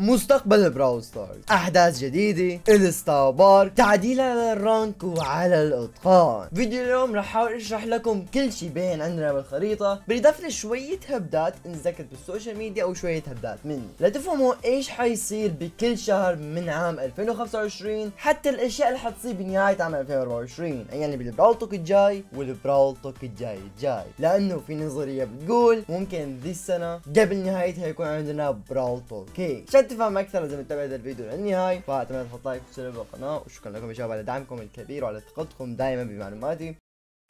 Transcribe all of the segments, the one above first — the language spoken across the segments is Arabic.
مستقبل البراول ستارز احداث جديده الستار تعديل على الرانك وعلى الاتقان فيديو اليوم رح احاول اشرح لكم كل شيء باين عندنا بالخريطه بالاضافه لشويه هبدات انذكرت بالسوشيال ميديا او شويه هبدات مني لتفهموا ايش حيصير بكل شهر من عام 2025 حتى الاشياء اللي حتصير بنهايه عام 2024 يعني بالبراول توك الجاي والبراول توك الجاي الجاي لانه في نظريه بتقول ممكن ذي السنه قبل نهايتها يكون عندنا براول توك شد تفهم اكثر لازم تتابع هذا الفيديو للنهايه فاتمنى تحط لايك وتشترك بالقناه وشكرا لكم يا شباب على دعمكم الكبير وعلى ثقتكم دائما بمعلوماتي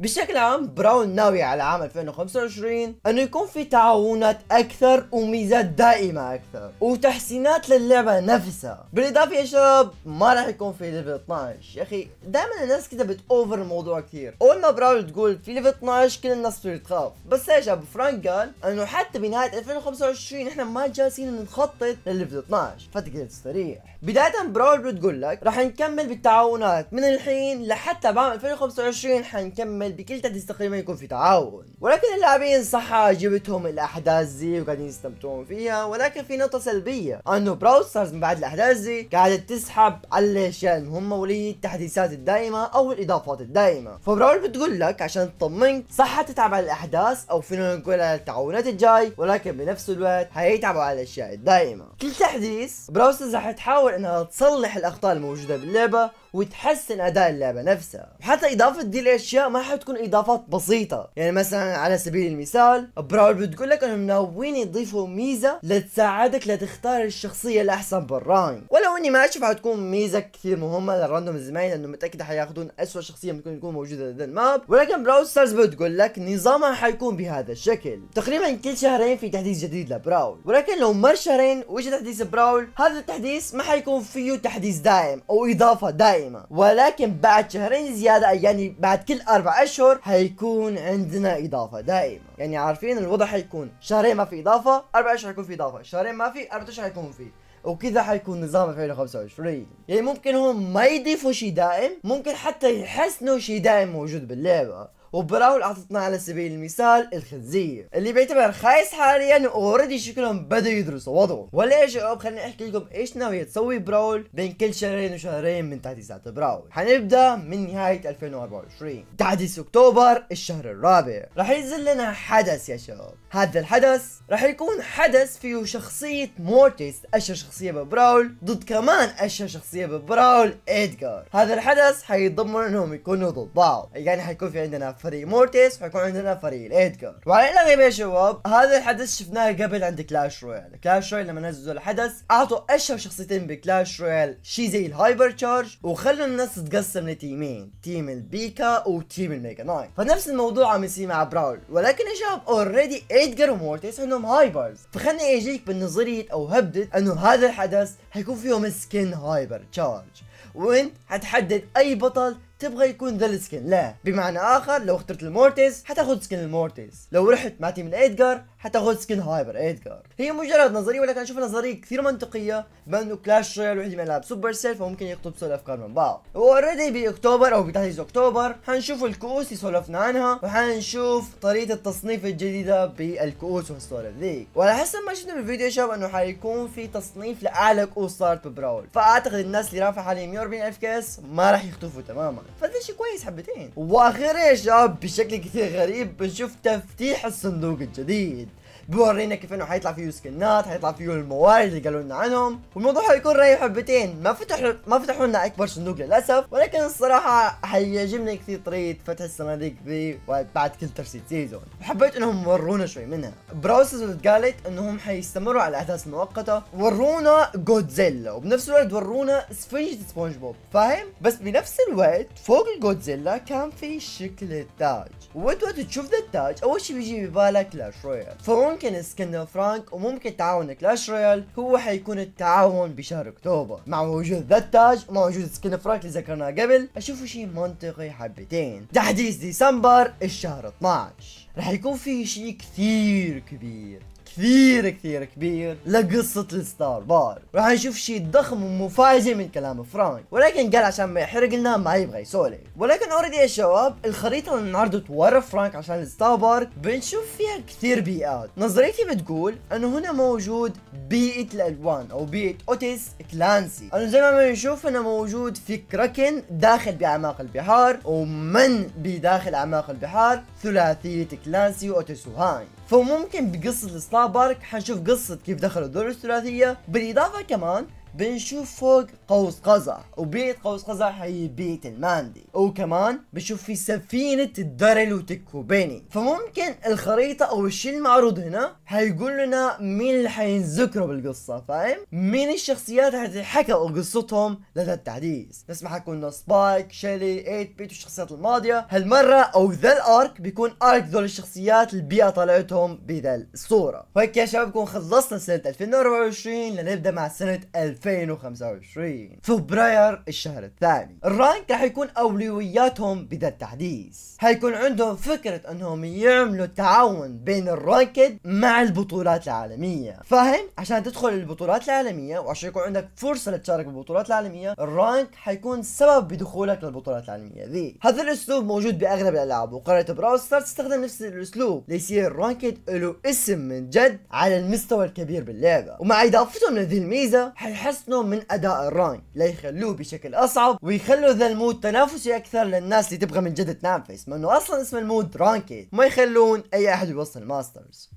بشكل عام براون ناوي على عام 2025 انه يكون في تعاونات اكثر وميزات دائمة اكثر وتحسينات للعبة نفسها بالاضافة يا شباب ما راح يكون في ليفل 12 يا اخي دائما الناس كده بتأوفر الموضوع كثير اول ما براون تقول في ليفل 12 كل الناس تصير تخاف بس ايش ابو فرانك قال انه حتى بنهاية 2025 احنا ما جالسين نخطط للليفل 12 فتقدر تستريح بداية براول بتقول لك راح نكمل بالتعاونات من الحين لحتى بعام 2025 حنكمل الفاينل بكل تدريس تقريبا يكون في تعاون ولكن اللاعبين صح عجبتهم الاحداث زي وقاعدين يستمتعون فيها ولكن في نقطه سلبيه انه براوسرز ستارز من بعد الاحداث زي قاعده تسحب على الاشياء المهمه واللي التحديثات الدائمه او الاضافات الدائمه فبراول بتقول لك عشان تطمنك صح تتعب على الاحداث او فينا نقول على التعاونات الجاي ولكن بنفس الوقت حيتعبوا على الاشياء الدائمه كل تحديث براوسرز راح تحاول انها تصلح الاخطاء الموجوده باللعبه وتحسن اداء اللعبه نفسها وحتى اضافه دي الاشياء ما حتكون اضافات بسيطه يعني مثلا على سبيل المثال براول بتقول لك انهم ناويين يضيفوا ميزه لتساعدك لتختار الشخصيه الاحسن بالراين ولو اني ما اشوف حتكون ميزه كثير مهمه للراندوم زمايل لانه متاكد حياخذون اسوء شخصيه ممكن تكون موجوده لدى الماب ولكن براول ستارز بتقول لك نظامها حيكون بهذا الشكل تقريبا كل شهرين في تحديث جديد لبراول ولكن لو مر شهرين وجد تحديث براول هذا التحديث ما حيكون فيه تحديث دائم او اضافه دائم دائمة ولكن بعد شهرين زيادة يعني بعد كل أربع أشهر حيكون عندنا إضافة دائما يعني عارفين الوضع حيكون شهرين ما في إضافة أربع أشهر حيكون في إضافة شهرين ما في أربع أشهر حيكون في وكذا حيكون نظام 2025 يعني ممكن هم ما يضيفوا شيء دائم ممكن حتى يحسنوا شيء دائم موجود باللعبة وبراول اعطتنا على سبيل المثال الخنزير اللي بيعتبر خايس حاليا اوريدي شكلهم بدا يدرسوا وضعه ولا يا شباب خليني احكي لكم ايش ناويه تسوي براول بين كل شهرين وشهرين من تعديلات براول حنبدا من نهايه 2024 تعديس اكتوبر الشهر الرابع راح ينزل لنا حدث يا شباب هذا الحدث راح يكون حدث فيه شخصيه مورتيس اشهر شخصيه ببراول ضد كمان اشهر شخصيه ببراول ادجار هذا الحدث حيتضمن انهم يكونوا ضد بعض يعني حيكون في عندنا فريق مورتيس فيكون عندنا فريق الادجار وعلى الاغلب يا شباب هذا الحدث شفناه قبل عند كلاش رويال كلاش رويال لما نزلوا الحدث اعطوا اشهر شخصيتين بكلاش رويال شيء زي الهايبر تشارج وخلوا الناس تقسم لتيمين تيم البيكا وتيم الميجا نايت فنفس الموضوع عم يصير مع براول ولكن يا شباب اوريدي ادجار ومورتيس عندهم هايبرز فخلني اجيك بالنظريه او هبده انه هذا الحدث حيكون فيهم سكين هايبر تشارج وانت حتحدد اي بطل تبغى يكون ذا السكن لا بمعنى اخر لو اخترت المورتيز حتاخد سكن المورتيز لو رحت مع تيم الادجار حتى اخذ سكين هايبر ادجار هي مجرد نظريه ولكن اشوفها نظريه كثير منطقيه بانه كلاش رويال وحده من العاب سوبر سيل فممكن يقتبسوا الافكار من بعض واوريدي باكتوبر او بتحديث اكتوبر حنشوف الكؤوس اللي سولفنا عنها وحنشوف طريقه التصنيف الجديده بالكؤوس والسوالف ذيك وعلى حسب ما شفنا بالفيديو يا شباب انه حيكون في تصنيف لاعلى كؤوس صارت ببراول فاعتقد الناس اللي رافعه حاليا 140 الف كاس ما راح يختفوا تماما فده شيء كويس حبتين واخيرا يا شباب بشكل كثير غريب بنشوف تفتيح الصندوق الجديد بورينا كيف انه حيطلع فيه سكنات حيطلع فيه الموارد اللي قالوا لنا عنهم والموضوع حيكون رايح حبتين ما فتحوا ما فتحوا لنا اكبر صندوق للاسف ولكن الصراحه حيعجبني كثير طريقه فتح الصناديق ذي بعد كل ترسيد سيزون وحبيت انهم ورونا شوي منها براوسز قالت انهم حيستمروا على الاحداث المؤقته ورونا جودزيلا وبنفس الوقت ورونا سفنجة سبونج بوب فاهم بس بنفس الوقت فوق الجودزيلا كان في شكل التاج وانت وقت تشوف ذا التاج اول شيء بيجي ببالك لاش رويال فممكن ممكن سكن فرانك وممكن تعاون كلاش رويال هو حيكون التعاون بشهر اكتوبر مع وجود ذا التاج ومع وجود سكن فرانك اللي ذكرناه قبل اشوفه شيء منطقي حبتين تحديث ديسمبر الشهر 12 رح يكون في شيء كثير كبير كثير كثير كبير لقصة الستار بار راح نشوف شيء ضخم ومفاجئ من كلام فرانك ولكن قال عشان ما يحرق لنا ما يبغى يسولف ولكن اوريدي يا شباب الخريطة اللي انعرضت ورا فرانك عشان الستار بارك بنشوف فيها كثير بيئات نظريتي بتقول انه هنا موجود بيئة الالوان او بيئة اوتيس كلانسي انه زي ما بنشوف انه موجود في كراكن داخل باعماق البحار ومن بداخل اعماق البحار ثلاثية كلانسي واوتيس وهاين فممكن بقصة السناب بارك حنشوف قصة كيف دخلوا دور الثلاثية بالإضافة كمان بنشوف فوق قوس قزح وبيت قوس قزح هي بيت الماندي وكمان بنشوف في سفينة الدرل وتكوبيني فممكن الخريطة او الشيء المعروض هنا هيقول لنا مين اللي حينذكره بالقصة فاهم مين الشخصيات اللي حكوا قصتهم لدى التحديث مثل ما لنا سبايك شيلي ايت بيت والشخصيات الماضية هالمرة او ذا الارك بيكون ارك ذول الشخصيات البيئة طلعتهم بذا الصورة وهيك يا شباب بكون خلصنا سنة 2024 لنبدأ مع سنة 2000 2025 فبراير الشهر الثاني الرانك راح يكون اولوياتهم بدا التحديث حيكون عندهم فكرة انهم يعملوا تعاون بين الرانكد مع البطولات العالمية فاهم عشان تدخل البطولات العالمية وعشان يكون عندك فرصة لتشارك بالبطولات العالمية الرانك حيكون سبب بدخولك للبطولات العالمية ذي هذا الاسلوب موجود باغلب الالعاب وقرية براو تستخدم نفس الاسلوب ليصير الرانكد له اسم من جد على المستوى الكبير باللعبة ومع اضافتهم لذي الميزة حيحل يحسنوا من اداء الراين ليخلوه بشكل اصعب ويخلوا ذا المود تنافسي اكثر للناس اللي تبغى من جد تنافس ما اصلا اسم المود رانكيد ما يخلون اي احد يوصل ماسترز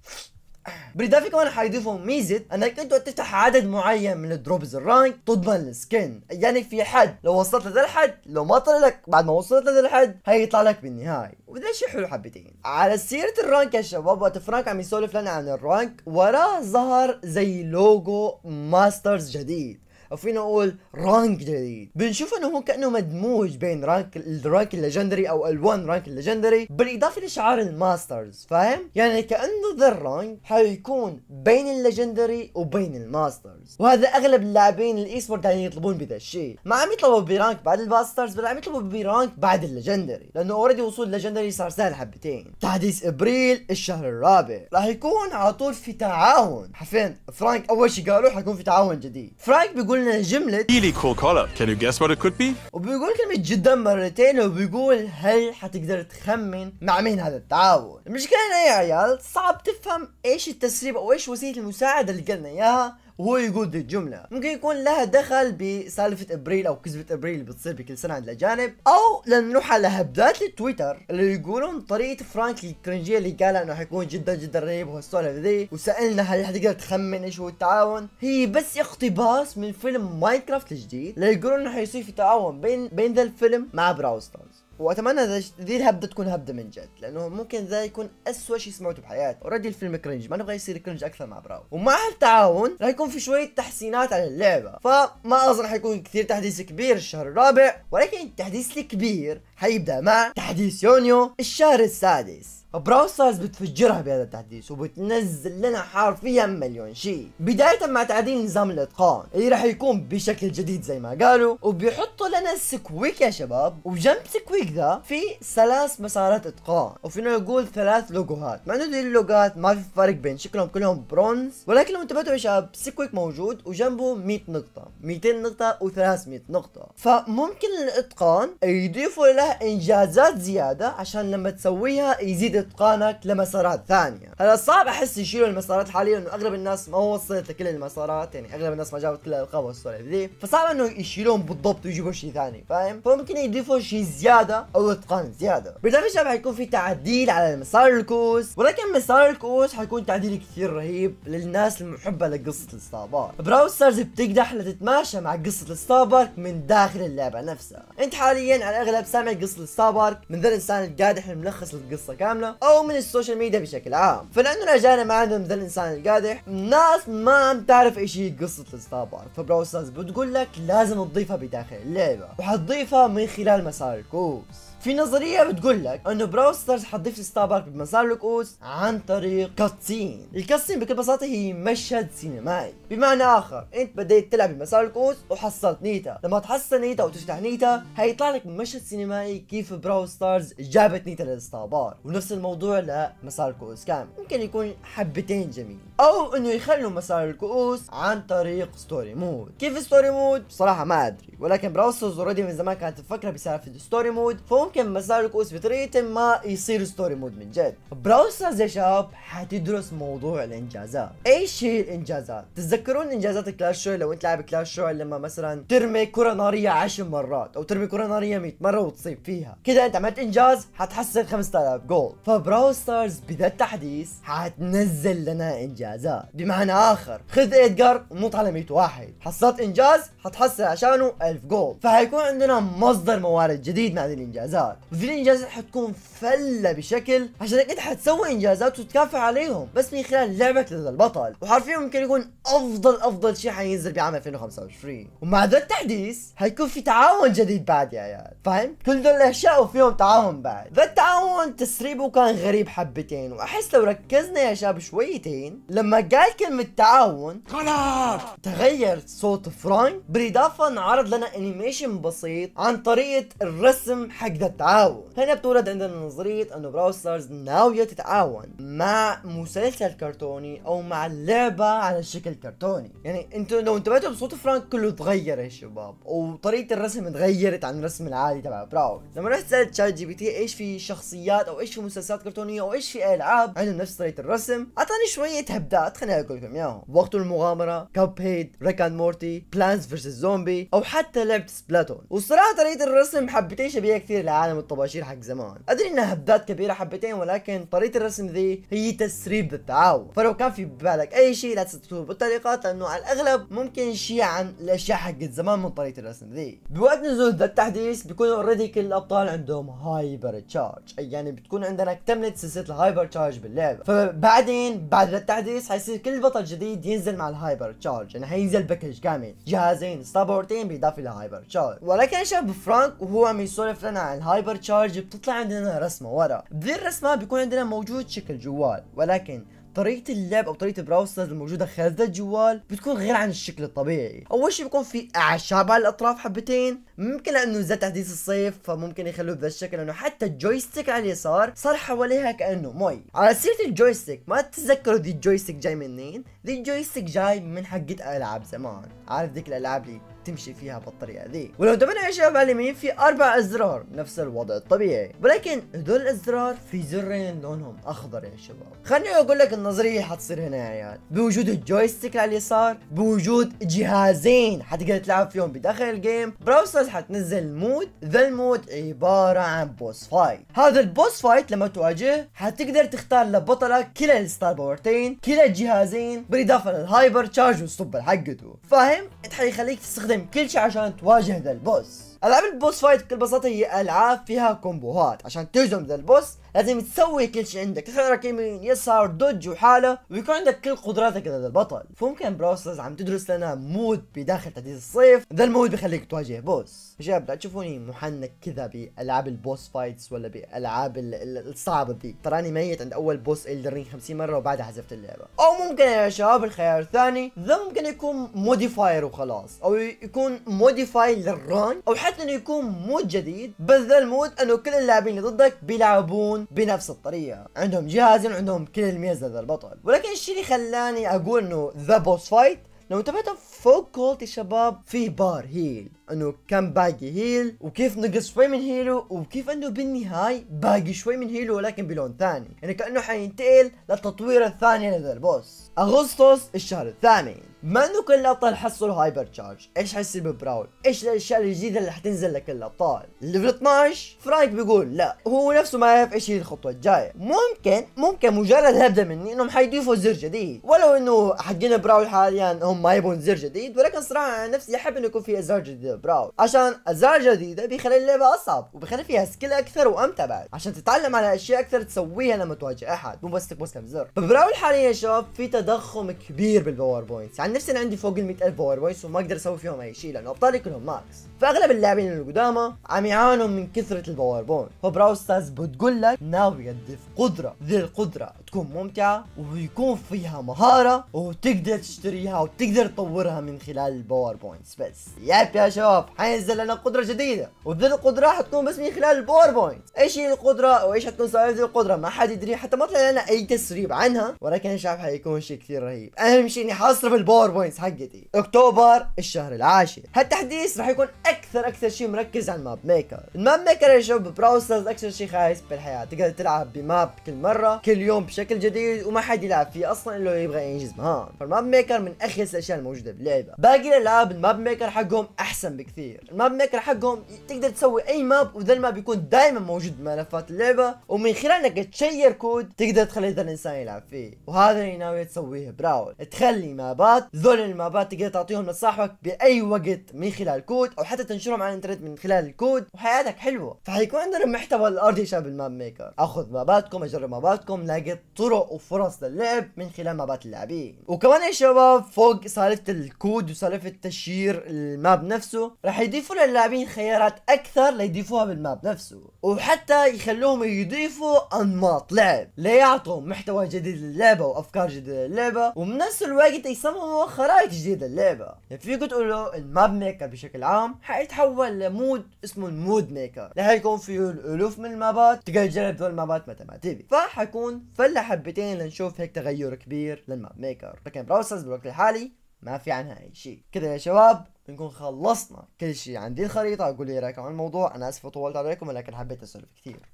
بالإضافة كمان حيضيفوا ميزة أنك أنت تفتح عدد معين من الدروبز الرانك تضمن السكن يعني في حد لو وصلت لهذا الحد لو ما طلع لك بعد ما وصلت لهذا الحد هيطلع لك بالنهاية وده شيء حلو حبتين على سيرة الرانك يا شباب وقت فرانك عم يسولف لنا عن الرانك وراه ظهر زي لوجو ماسترز جديد او فينا نقول رانك جديد بنشوف انه هو كانه مدموج بين رانك الرانك الليجندري او ال1 رانك الليجندري بالاضافه لشعار الماسترز فاهم يعني كانه ذا الرانك حيكون بين الليجندري وبين الماسترز وهذا اغلب اللاعبين الاي سبورت يعني يطلبون بهذا الشيء ما عم يطلبوا برانك بعد الماسترز بل عم يطلبوا برانك بعد الليجندري لانه اوريدي وصول الليجندري صار سهل حبتين تحديث ابريل الشهر الرابع راح يكون على طول في تعاون حرفيا فرانك اول شيء قالوا حيكون في تعاون جديد فرانك بيقول عن جملة really cool color can you guess what it could be وبيقول كلمة جدا مرتين وبيقول هل حتقدر تخمن مع مين هذا التعاون المشكلة هنا يا عيال صعب تفهم ايش التسريب او ايش وسيلة المساعدة اللي قالنا اياها وهو يقول ذي الجمله ممكن يكون لها دخل بسالفه ابريل او كذبه ابريل اللي بتصير بكل سنه عند الاجانب او نروح على هبدات التويتر اللي يقولون طريقه فرانك الكرنجيه اللي قالها انه حيكون جدا جدا رهيب وهالسوالف ذي وسالنا هل حتقدر تخمن ايش هو التعاون هي بس اقتباس من فيلم ماينكرافت الجديد اللي يقولون انه حيصير في تعاون بين بين ذا الفيلم مع براوستون واتمنى ذي الهبده تكون هبده من جد لانه ممكن ذا يكون اسوء شيء سمعته بحياتي اوريدي الفيلم كرنج ما نبغى يصير كرنج اكثر مع براو ومع التعاون راح يكون في شويه تحسينات على اللعبه فما اظن حيكون كثير تحديث كبير الشهر الرابع ولكن التحديث الكبير حيبدأ مع تحديث يونيو الشهر السادس براو ستارز بتفجرها بهذا التحديث وبتنزل لنا حرفيا مليون شيء بداية مع تعديل نظام الاتقان اللي راح يكون بشكل جديد زي ما قالوا وبيحطوا لنا سكويك يا شباب وجنب سكويك ذا في ثلاث مسارات اتقان وفينا نقول ثلاث لوجوهات مع انه اللوجوهات ما في فرق بين شكلهم كلهم برونز ولكن لو انتبهتوا يا شباب سكويك موجود وجنبه 100 نقطة 200 نقطة و300 نقطة فممكن الاتقان يضيفوا له انجازات زياده عشان لما تسويها يزيد اتقانك لمسارات ثانيه هلا صعب احس يشيلوا المسارات حاليا انه اغلب الناس ما وصلت لكل المسارات يعني اغلب الناس ما جابت كل الالقاب والسوالف ذي فصعب انه يشيلون بالضبط ويجيبوا شيء ثاني فاهم فممكن يضيفوا شيء زياده او اتقان زياده بالاضافه شباب حيكون في تعديل على مسار الكؤوس ولكن مسار الكؤوس حيكون تعديل كثير رهيب للناس المحبه لقصه الاسطابات براوسرز بتقدح لتتماشى مع قصه الاسطابات من داخل اللعبه نفسها انت حاليا على الاغلب سامع قصه الستار من ذا الانسان القادح الملخص للقصه كامله او من السوشيال ميديا بشكل عام فلانه رجعنا ما عندهم ذا الانسان القادح ناس ما بتعرف ايش هي قصه الستار بارك فبراوسرز بتقول لك لازم تضيفها بداخل اللعبه وحتضيفها من خلال مسار الكوز في نظريه بتقول لك انه براو ستارز حتضيف ستاربك بمسار الكؤوس عن طريق كاتسين الكاتسين بكل بساطه هي مشهد سينمائي بمعنى اخر انت بديت تلعب بمسار الكؤوس وحصلت نيتا لما تحصل نيتا وتفتح نيتا هيطلع لك مشهد سينمائي كيف براو ستارز جابت نيتا للستاربار ونفس الموضوع لمسار الكؤوس كامل ممكن يكون حبتين جميل او انه يخلوا مسار الكؤوس عن طريق ستوري مود كيف ستوري مود بصراحه ما ادري ولكن براو ستارز اوريدي من زمان كانت تفكر بسالفه ستوري مود فهم ممكن مسارك اس بطريقه ما يصير ستوري مود من جد براوسرز يا شباب حتدرس موضوع الانجازات ايش هي الانجازات تتذكرون انجازات كلاش لو انت لاعب كلاش شوي لما مثلا ترمي كره ناريه 10 مرات او ترمي كره ناريه 100 مره وتصيب فيها كذا انت عملت انجاز حتحصل 5000 جول ستارز بذا التحديث حتنزل لنا انجازات بمعنى اخر خذ ادجار ونط على 100 واحد حصلت انجاز حتحصل عشانه 1000 جول فحيكون عندنا مصدر موارد جديد مع الانجازات الانجازات وفي الانجازات حتكون فله بشكل عشان انت حتسوي انجازات وتكافح عليهم بس من خلال لعبك للبطل وحرفيا ممكن يكون افضل افضل شيء حينزل بعام 2025 ومع ذا التحديث حيكون في تعاون جديد بعد يا عيال فاهم كل دول الاشياء وفيهم تعاون بعد ذا التعاون تسريبه كان غريب حبتين واحس لو ركزنا يا شباب شويتين لما قال كلمه تعاون غلط تغير صوت فرانك بالاضافه انعرض لنا انيميشن بسيط عن طريقه الرسم حق ذا التعاون هنا بتولد عندنا نظرية انه براو ستارز ناوية تتعاون مع مسلسل كرتوني او مع لعبة على شكل كرتوني يعني انتوا لو انتبهتوا بصوت فرانك كله تغير يا شباب وطريقة الرسم تغيرت عن الرسم العادي تبع براو لما رحت سألت شات جي بي تي ايش في شخصيات او ايش في مسلسلات كرتونية او ايش في العاب عندهم نفس طريقة الرسم اعطاني شوية هبدات خليني اقول لكم اياهم وقت المغامرة كاب هيد ريك اند مورتي بلانز فيرسز زومبي او حتى لعبة سبلاتون والصراحة طريقة الرسم حبيتها شبيهة كثير عالم الطباشير حق زمان ادري انها هبات كبيره حبتين ولكن طريقه الرسم ذي هي تسريب للتعاون فلو كان في ببالك اي شيء لا تستطيعه بالتعليقات لانه على الاغلب ممكن شيء عن الاشياء حقت زمان من طريقه الرسم ذي بوقت نزول ذا التحديث بيكون اوريدي كل الابطال عندهم هايبر تشارج يعني بتكون عندنا اكتملت سلسله الهايبر تشارج باللعبه فبعدين بعد التحديث حيصير كل بطل جديد ينزل مع الهايبر تشارج يعني حينزل باكج كامل جهازين ستابورتين بالاضافه هايبر تشارج ولكن شاب فرانك وهو عم يسولف لنا عن الهايبر تشارج بتطلع عندنا رسمه ورا بذي الرسمه بيكون عندنا موجود شكل جوال ولكن طريقة اللعب او طريقة البراوسرز الموجودة خلف الجوال بتكون غير عن الشكل الطبيعي، اول شيء بيكون في اعشاب على الاطراف حبتين، ممكن لانه زاد تحديث الصيف فممكن يخلوه بهذا الشكل لانه حتى الجويستيك على اليسار صار حواليها كانه مي، على سيرة الجويستيك ما تتذكروا ذي الجويستيك جاي منين؟ ذي الجويستيك جاي من حقة العاب زمان، عارف ذيك الالعاب اللي تمشي فيها بالطريقه ذي ولو انتبهنا يا شباب على اليمين في اربع ازرار نفس الوضع الطبيعي ولكن هدول الازرار في زرين لونهم اخضر يا شباب خليني اقول لك النظريه حتصير هنا يا عيال بوجود الجويستيك على اليسار بوجود جهازين حتقدر تلعب فيهم بداخل الجيم براوسرز حتنزل مود ذا المود عباره عن بوس فايت هذا البوس فايت لما تواجهه حتقدر تختار لبطلك كلا الستار باورتين كلا الجهازين بالاضافه للهايبر تشارج والسوبر حقته فاهم؟ حيخليك تستخدم لازم كل شيء عشان تواجه ذا البوس العاب البوس فايت بكل بساطة هي العاب فيها كومبوهات عشان تهزم ذا البوس لازم تسوي كل شيء عندك تحرك يمين يسار دوج وحاله ويكون عندك كل قدراتك هذا البطل فممكن بروسس عم تدرس لنا مود بداخل تحديث الصيف ذا المود بخليك تواجه بوس شباب لا تشوفوني محنك كذا بالعاب البوس فايتس ولا بالعاب الصعبة دي تراني ميت عند اول بوس الدرين 50 مره وبعدها حذفت اللعبه او ممكن يا شباب الخيار الثاني ذا ممكن يكون موديفاير وخلاص او يكون موديفاي للران او حتى انه يكون مود جديد بس ذا المود انه كل اللاعبين اللي ضدك بيلعبون بنفس الطريقه عندهم جهاز عندهم كل الميزه ذا البطل ولكن الشيء اللي خلاني اقول انه ذا بوس فايت لو انتبهتوا فوق كولت شباب في بار هيل انه كان باقي هيل وكيف نقص شوي من هيلو وكيف انه بالنهاية باقي شوي من هيلو ولكن بلون ثاني يعني كانه حينتقل للتطوير الثاني لهذا البوس اغسطس الشهر الثامن بما انه كل الابطال حصلوا هايبر تشارج ايش حيصير ببراول ايش الاشياء الجديده اللي حتنزل لكل الابطال ليفل 12 فرايك بيقول لا هو نفسه ما يعرف ايش هي الخطوه الجايه ممكن ممكن مجرد هبده مني انهم حيضيفوا زر جديد ولو انه حقين براول حاليا هم ما يبون زر جديد ولكن صراحه نفسي احب انه يكون في ازرار جديده براو عشان أزرار جديدة بيخلي اللعبة أصعب وبيخلي فيها سكيل أكثر وأمتع بعد عشان تتعلم على أشياء أكثر تسويها لما تواجه أحد مو بس تبوس كم زر فبراول حاليا يا شباب في تضخم كبير بالباور بوينتس يعني نفسي أنا عندي فوق ال 100000 باور بوينتس وما أقدر أسوي فيهم أي شيء لأنه أبطالي كلهم ماكس فأغلب اللاعبين اللي قدامه عم يعانوا من كثرة الباور بوينت فبراو ستارز بتقول لك ناوي يضيف قدرة ذي القدرة تكون ممتعة ويكون فيها مهارة وتقدر تشتريها وتقدر تطورها من خلال الباوربوينتس بس ياب يا شباب حينزل لنا قدرة جديدة وذي القدرة حتكون بس من خلال بوينتس ايش هي القدرة وايش حتكون سبب القدرة ما حد يدري حتى ما طلع لنا اي تسريب عنها ولكن يا شباب حيكون شيء كثير رهيب اهم شيء اني حاصرف الباوربوينتس حقتي اكتوبر الشهر العاشر هالتحديث راح يكون اكثر اكثر شيء مركز على الماب ميكر الماب ميكر يا شباب براوسرز اكثر شيء خايس بالحياة تقدر تلعب بماب كل مرة كل يوم بشكل بشكل جديد وما حد يلعب فيه اصلا الا يبغى ينجز ها فالماب ميكر من اخيس الاشياء الموجوده باللعبه باقي الالعاب الماب ميكر حقهم احسن بكثير الماب ميكر حقهم تقدر تسوي اي ماب وذا الماب يكون دائما موجود بملفات اللعبه ومن خلال انك تشير كود تقدر تخلي ذا الانسان يلعب فيه وهذا اللي ناوي تسويه براول تخلي مابات ذول المابات تقدر تعطيهم لصاحبك باي وقت من خلال كود او حتى تنشرهم على الانترنت من خلال الكود وحياتك حلوه فحيكون عندنا محتوى الارضي شاب الماب ميكر اخذ ماباتكم اجرب ماباتكم لاقط طرق وفرص للعب من خلال مابات اللاعبين وكمان يا شباب فوق سالفه الكود وسالفه تشير الماب نفسه رح يضيفوا للاعبين خيارات اكثر ليضيفوها بالماب نفسه وحتى يخلوهم يضيفوا انماط لعب ليعطوا محتوى جديد للعبه وافكار جديده للعبه وبنفس الوقت يصمموا خرائط جديده للعبه يعني فيكم تقولوا الماب ميكر بشكل عام حيتحول لمود اسمه المود ميكر رح يكون فيه الالوف من المابات تقدر تجرب ذول المابات متى ما تبي فحكون فله حبتين لنشوف هيك تغير كبير للماب ميكر لكن براوسرز بالوقت الحالي ما في عنها اي شيء كذا يا شباب بنكون خلصنا كل شيء عندي الخريطه اقول لي رايكم عن الموضوع انا اسف طولت عليكم ولكن حبيت اسولف كثير